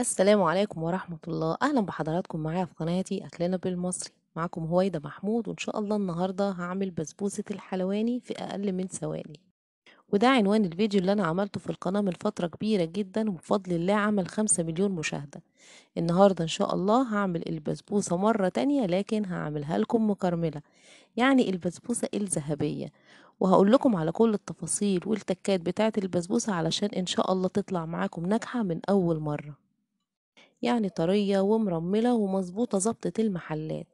السلام عليكم ورحمة الله أهلا بحضراتكم معايا في قناتي أكلنا بالمصري معاكم هويدا محمود وإن شاء الله النهاردة هعمل بسبوسة الحلواني في أقل من ثواني وده عنوان الفيديو اللي أنا عملته في القناة من فترة كبيرة جدا وبفضل الله عمل خمسة مليون مشاهدة النهاردة إن شاء الله هعمل البسبوسة مرة تانية لكن هعملها لكم مكرملة يعني البسبوسة الذهبية وهقول لكم على كل التفاصيل والتكات بتاعة البسبوسة علشان إن شاء الله تطلع معاكم ناجحة من أول مرة يعني طرية ومرملة ومظبوطة ظبطة المحلات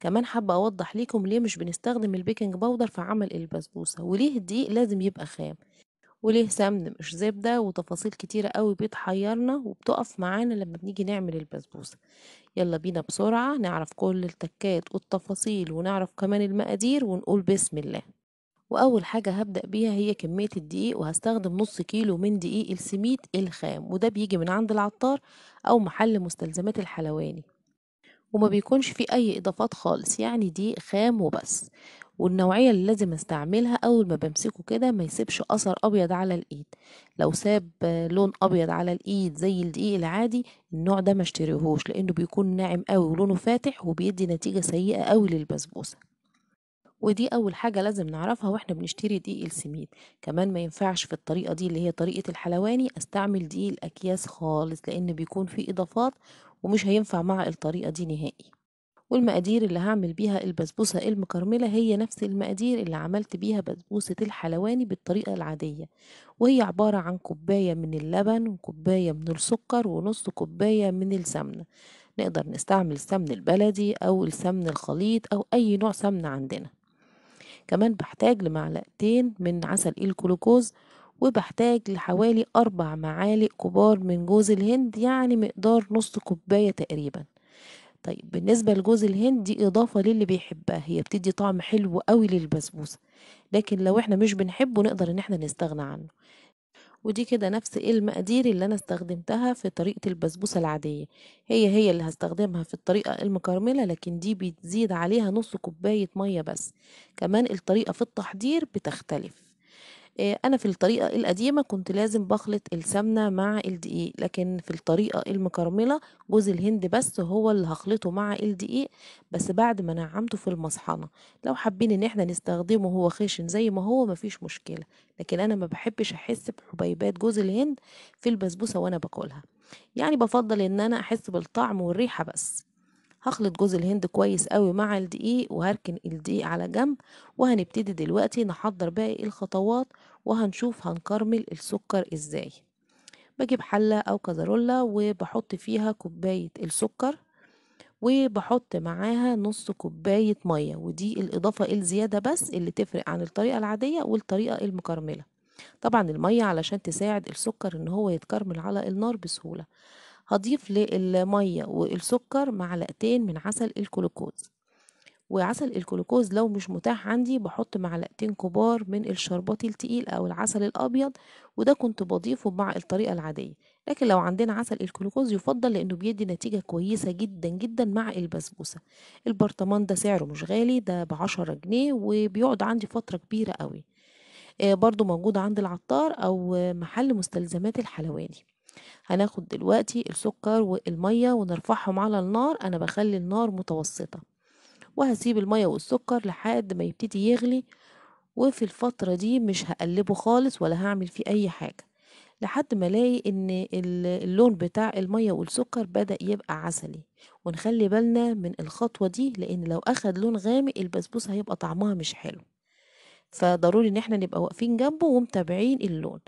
كمان حابة أوضح ليكم ليه مش بنستخدم البيكنج باودر في عمل البسبوسة وليه الدقيق لازم يبقى خام وليه سمن مش زبدة وتفاصيل كتيرة قوي بتحيرنا وبتقف معانا لما بنيجي نعمل البسبوسة يلا بينا بسرعة نعرف كل التكات والتفاصيل ونعرف كمان المقادير ونقول بسم الله واول حاجه هبدا بيها هي كميه الدقيق وهستخدم نص كيلو من دقيق السميد الخام وده بيجي من عند العطار او محل مستلزمات الحلواني وما بيكونش فيه اي اضافات خالص يعني دقيق خام وبس والنوعيه اللي لازم استعملها اول ما بمسكه كده ما يسيبش اثر ابيض على الايد لو ساب لون ابيض على الايد زي الدقيق العادي النوع ده ما اشتريهوش لانه بيكون ناعم قوي ولونه فاتح وبيدي نتيجه سيئه قوي للبسبوسه ودي أول حاجة لازم نعرفها وإحنا بنشتري دقيق السميد كمان ما ينفعش في الطريقة دي اللي هي طريقة الحلواني أستعمل دقيق الأكياس خالص لأن بيكون فيه إضافات ومش هينفع مع الطريقة دي نهائي والمقادير اللي هعمل بيها البسبوسة المكرملة هي نفس المقادير اللي عملت بيها بسبوسة الحلواني بالطريقة العادية وهي عبارة عن كوباية من اللبن وكوباية من السكر ونص كوباية من السمنة نقدر نستعمل السمن البلدي أو السمن الخليط أو أي نوع سمنة عندنا كمان بحتاج لمعلقتين من عسل الجلوكوز وبحتاج لحوالي أربع معالق كبار من جوز الهند يعني مقدار نص كوباية تقريبا طيب بالنسبة لجوز الهند دي إضافة للي بيحبها هي بتدي طعم حلو قوي للبسبوسة لكن لو احنا مش بنحبه نقدر ان احنا نستغنى عنه ودي كده نفس المقادير اللي انا استخدمتها في طريقة البسبوسة العادية هي هي اللي هستخدمها في الطريقة المكرملة لكن دي بتزيد عليها نص كوباية مية بس كمان الطريقة في التحضير بتختلف آه، أنا في الطريقة القديمة كنت لازم بخلط السمنة مع الدقيق لكن في الطريقة المكرملة جوز الهند بس هو اللي هخلطه مع الدقيق بس بعد ما نعمته في المصحنة لو حابين ان احنا نستخدمه هو خشن زي ما هو مفيش مشكلة لكن انا ما بحبش احس بحبيبات جوز الهند في البسبوسة وانا باكلها يعني بفضل ان انا احس بالطعم والريحة بس هخلط جوز الهند كويس قوي مع الدقيق وهركن الدقيق على جنب وهنبتدي دلوقتي نحضر باقي الخطوات وهنشوف هنكرمل السكر ازاي بجيب حلة او كزرولة وبحط فيها كوباية السكر وبحط معاها نص كوباية مية ودي الإضافة الزيادة بس اللي تفرق عن الطريقة العادية والطريقة المكرملة طبعا المية علشان تساعد السكر ان هو يتكرمل على النار بسهولة هضيف للمية والسكر معلقتين من عسل الكلوكوز وعسل الكلوكوز لو مش متاح عندي بحط معلقتين كبار من الشربات التقيل او العسل الابيض وده كنت بضيفه مع الطريقه العاديه لكن لو عندنا عسل الكلوكوز يفضل لانه بيدي نتيجه كويسه جدا جدا مع البسبوسه البرطمان ده سعره مش غالي ده بعشرة جنيه وبيقعد عندي فتره كبيره قوي آه، برضو موجود عند العطار او محل مستلزمات الحلواني هناخد دلوقتي السكر والمية ونرفعهم على النار أنا بخلي النار متوسطة وهسيب المية والسكر لحد ما يبتدي يغلي وفي الفترة دي مش هقلبه خالص ولا هعمل فيه أي حاجة لحد ما الاقي ان اللون بتاع الميه والسكر بدا يبقى عسلي ونخلي بالنا من الخطوه دي لان لو اخد لون غامق البسبوسه هيبقى طعمها مش حلو فضروري ان احنا نبقى واقفين جنبه ومتابعين اللون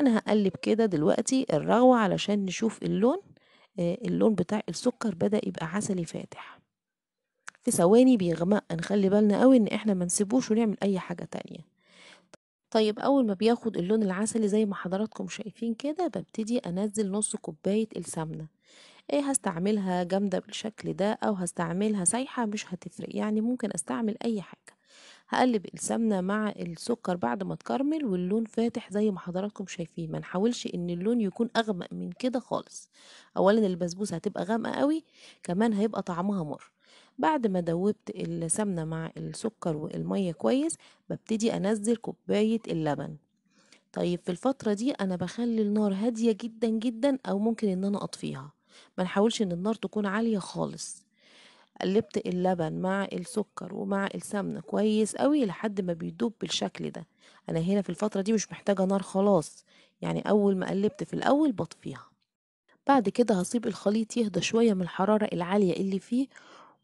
انا هقلب كده دلوقتي الرغوة علشان نشوف اللون آه، اللون بتاع السكر بدأ يبقى عسلي فاتح في ثواني بيغمق نخلي بالنا قوي ان احنا ما نسيبوش ونعمل اي حاجة تانية طيب اول ما بياخد اللون العسلي زي ما حضراتكم شايفين كده ببتدي انزل نص كوبايه السمنه ايه هستعملها جامده بالشكل ده او هستعملها سايحه مش هتفرق يعني ممكن استعمل اي حاجه هقلب السمنه مع السكر بعد ما تكرمل واللون فاتح زي ما حضراتكم شايفين ما نحاولش ان اللون يكون اغمق من كده خالص اولا البسبوسه هتبقى غامقه قوي كمان هيبقى طعمها مر بعد ما دوبت السمنه مع السكر والميه كويس ببتدي انزل كوبايه اللبن طيب في الفترة دي أنا بخلي النار هادية جدا جدا أو ممكن إن أنا أطفيها ما نحاولش إن النار تكون عالية خالص قلبت اللبن مع السكر ومع السمنة كويس قوي لحد ما بيدوب بالشكل ده أنا هنا في الفترة دي مش محتاجة نار خلاص يعني أول ما قلبت في الأول بطفيها بعد كده هسيب الخليط يهدى شوية من الحرارة العالية اللي فيه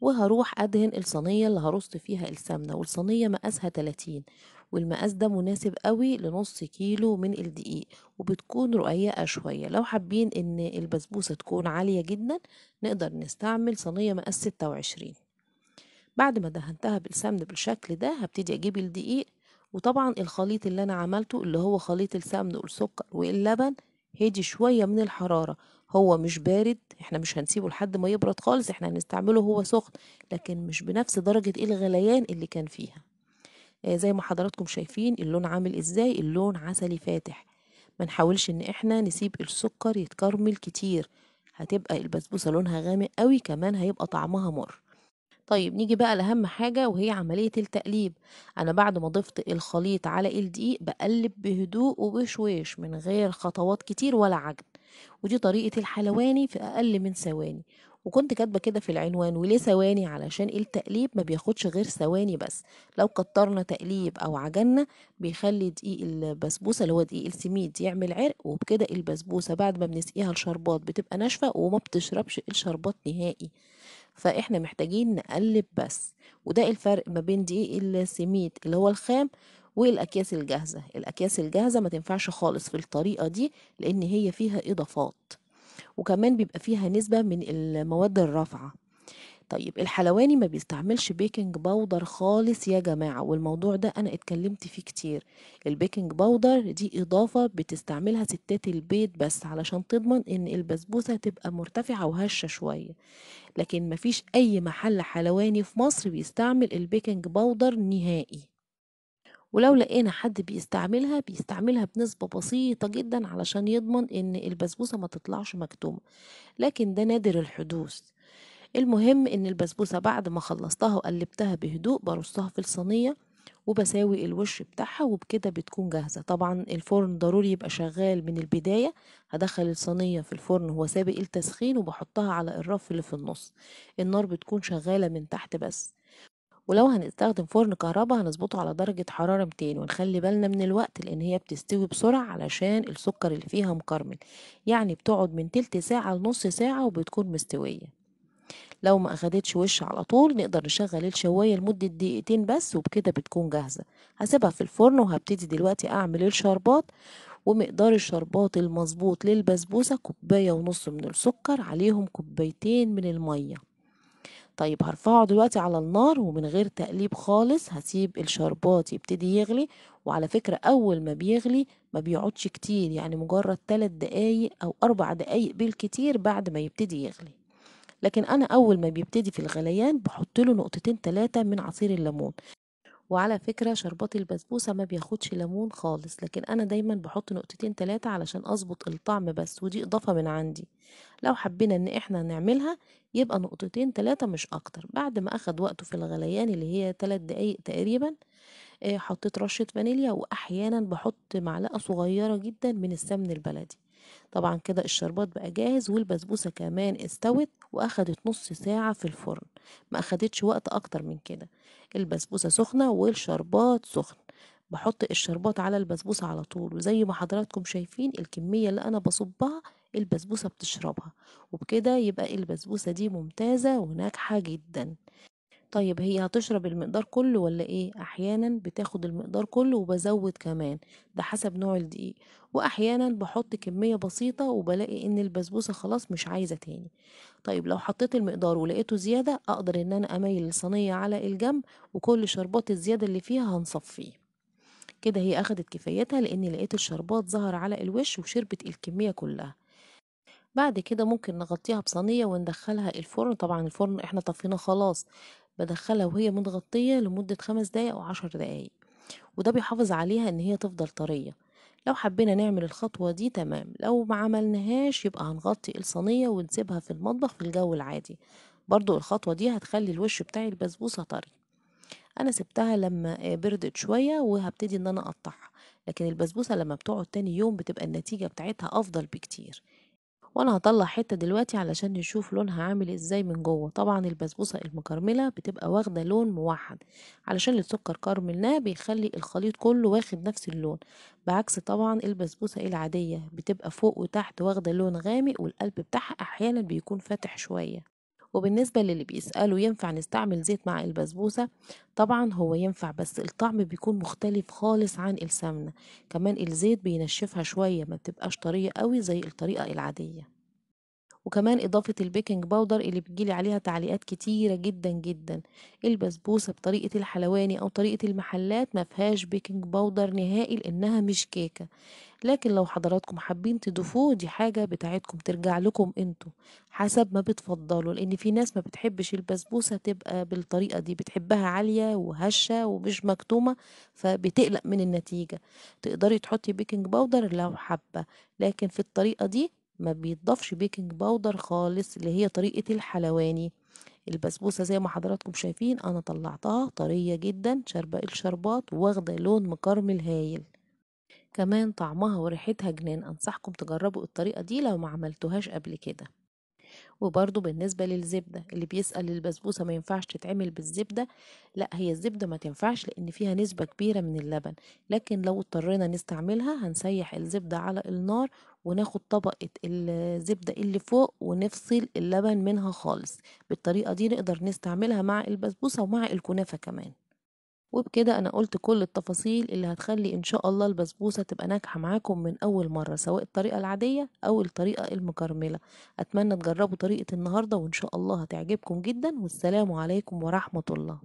وهروح أدهن الصينية اللي هرص فيها السمنة والصينية مقاسها 30 والمقاس ده مناسب قوي لنص كيلو من الدقيق وبتكون رقيقة شوية لو حابين ان البسبوسة تكون عالية جدا نقدر نستعمل صينية مقاس ستة وعشرين بعد ما دهنتها بالسمن بالشكل ده هبتدي اجيب الدقيق وطبعا الخليط اللي انا عملته اللي هو خليط السمن والسكر واللبن هدي شوية من الحرارة هو مش بارد احنا مش هنسيبه لحد ما يبرد خالص احنا هنستعمله هو سخن لكن مش بنفس درجة الغليان اللي كان فيها آه، زي ما حضراتكم شايفين اللون عامل ازاي اللون عسلي فاتح ما نحاولش ان احنا نسيب السكر يتكرمل كتير هتبقى البسبوسه لونها غامق قوي كمان هيبقى طعمها مر طيب نيجي بقى لأهم حاجة وهي عملية التقليب أنا بعد ما ضفت الخليط على الدقيق بقلب بهدوء وبشويش من غير خطوات كتير ولا عجن ودي طريقة الحلواني في أقل من ثواني وكنت كاتبة كده في العنوان وليه ثواني علشان التقليب ما بياخدش غير ثواني بس لو كترنا تقليب أو عجنا بيخلي دقيق البسبوسة اللي هو دقيق السميد يعمل عرق وبكده البسبوسة بعد ما بنسقيها الشربات بتبقى ناشفة وما بتشربش الشربات نهائي فإحنا محتاجين نقلب بس وده الفرق ما بين دقيق السميد اللي هو الخام والاكياس الجاهزه الاكياس الجاهزه ما تنفعش خالص في الطريقه دي لان هي فيها اضافات وكمان بيبقى فيها نسبة من المواد الرافعة طيب الحلواني ما بيستعملش بيكنج باودر خالص يا جماعة والموضوع ده أنا اتكلمت فيه كتير البيكنج باودر دي إضافة بتستعملها ستات البيت بس علشان تضمن إن البسبوسة تبقى مرتفعة وهشة شوية لكن مفيش أي محل حلواني في مصر بيستعمل البيكنج باودر نهائي ولو لقينا حد بيستعملها بيستعملها بنسبة بسيطة جدا علشان يضمن ان البسبوسة ما تطلعش مكتومة لكن ده نادر الحدوث المهم ان البسبوسة بعد ما خلصتها وقلبتها بهدوء برصها في الصينية وبساوي الوش بتاعها وبكده بتكون جاهزة طبعا الفرن ضروري يبقى شغال من البداية هدخل الصينية في الفرن هو سابق التسخين وبحطها على الرف اللي في النص النار بتكون شغالة من تحت بس ولو هنستخدم فرن كهرباء هنظبطه على درجة حرارة 200 ونخلي بالنا من الوقت لأن هي بتستوي بسرعة علشان السكر اللي فيها مكرمل يعني بتقعد من تلت ساعة لنص ساعة وبتكون مستوية لو ما أخدتش وش على طول نقدر نشغل الشواية لمدة دقيقتين بس وبكده بتكون جاهزة هسيبها في الفرن وهبتدي دلوقتي أعمل الشربات ومقدار الشربات المظبوط للبسبوسة كوباية ونص من السكر عليهم كوبايتين من المية طيب هرفعه دلوقتي على النار ومن غير تقليب خالص هسيب الشربات يبتدي يغلي وعلى فكرة أول ما بيغلي ما بيقعدش كتير يعني مجرد 3 دقايق أو 4 دقايق بالكتير بعد ما يبتدي يغلي لكن أنا أول ما بيبتدي في الغليان بحط له نقطتين تلاتة من عصير الليمون وعلى فكرة شربات البسبوسة ما بياخدش ليمون خالص لكن أنا دايما بحط نقطتين تلاتة علشان أظبط الطعم بس ودي إضافة من عندي لو حبينا إن إحنا نعملها يبقى نقطتين تلاتة مش أكتر بعد ما أخد وقته في الغليان اللي هي تلات دقايق تقريبا آه، حطيت رشة فانيليا وأحيانا بحط معلقة صغيرة جدا من السمن البلدي طبعا كده الشربات بقى جاهز والبسبوسة كمان استوت وأخدت نص ساعة في الفرن ما أخدتش وقت أكتر من كده البسبوسة سخنة والشربات سخن بحط الشربات على البسبوسة على طول وزي ما حضراتكم شايفين الكمية اللي أنا بصبها البسبوسة بتشربها وبكده يبقى البسبوسة دي ممتازة وناجحة جدا طيب هي هتشرب المقدار كله ولا ايه احيانا بتاخد المقدار كله وبزود كمان ده حسب نوع الدقيق واحيانا بحط كمية بسيطة وبلاقي ان البسبوسة خلاص مش عايزة تاني طيب لو حطيت المقدار ولقيته زيادة اقدر ان انا اميل الصينية على الجنب وكل شربات الزيادة اللي فيها هنصفيه كده هي اخدت كفايتها لان لقيت الشربات ظهر على الوش وشربت الكمية كلها بعد كده ممكن نغطيها بصينية وندخلها الفرن طبعا الفرن احنا طفيناه خلاص بدخلها وهي متغطية لمدة خمس دقايق أو عشر دقايق وده بيحافظ عليها إن هي تفضل طرية لو حبينا نعمل الخطوة دي تمام لو ما عملناهاش يبقى هنغطي الصينية ونسيبها في المطبخ في الجو العادي برضو الخطوة دي هتخلي الوش بتاعي البسبوسة طري أنا سبتها لما بردت شوية وهبتدي إن أنا أقطعها لكن البسبوسة لما بتقعد تاني يوم بتبقى النتيجة بتاعتها أفضل بكتير وانا هطلع حته دلوقتي علشان نشوف لونها عامل ازاي من جوه طبعا البسبوسه المكرمله بتبقى واخده لون موحد علشان السكر كرملناه بيخلي الخليط كله واخد نفس اللون بعكس طبعا البسبوسه العاديه بتبقى فوق وتحت واخده لون غامق والقلب بتاعها احيانا بيكون فاتح شويه وبالنسبة للي بيسألوا ينفع نستعمل زيت مع البسبوسة طبعا هو ينفع بس الطعم بيكون مختلف خالص عن السمنة كمان الزيت بينشفها شوية ما بتبقاش طرية قوي زي الطريقة العادية وكمان إضافة البيكنج باودر اللي بتجيلي عليها تعليقات كتيرة جدا جدا البسبوسة بطريقة الحلواني أو طريقة المحلات ما فيهاش بيكنج باودر نهائي لأنها مش كيكة لكن لو حضراتكم حابين تضيفوه دي حاجة بتاعتكم ترجع لكم انتوا حسب ما بتفضلوا لأن في ناس ما بتحبش البسبوسة تبقى بالطريقة دي بتحبها عالية وهشة ومش مكتومة فبتقلق من النتيجة تقدري تحطي بيكنج باودر لو حابة لكن في الطريقة دي ما بيتضافش بيكنج باودر خالص اللي هي طريقة الحلواني البسبوسة زي ما حضراتكم شايفين أنا طلعتها طرية جدا شاربة الشربات واخدة لون مكرمل هايل كمان طعمها وريحتها جنان أنصحكم تجربوا الطريقة دي لو ما عملتوهاش قبل كده وبرضو بالنسبة للزبدة اللي بيسأل البسبوسة ما ينفعش تتعمل بالزبدة لا هي الزبدة ما تنفعش لأن فيها نسبة كبيرة من اللبن لكن لو اضطرينا نستعملها هنسيح الزبدة على النار وناخد طبقة الزبدة اللي فوق ونفصل اللبن منها خالص بالطريقة دي نقدر نستعملها مع البسبوسة ومع الكنافة كمان وبكده أنا قلت كل التفاصيل اللي هتخلي إن شاء الله البسبوسة تبقى ناجحة معاكم من أول مرة سواء الطريقة العادية أو الطريقة المكرملة أتمنى تجربوا طريقة النهاردة وإن شاء الله هتعجبكم جدا والسلام عليكم ورحمة الله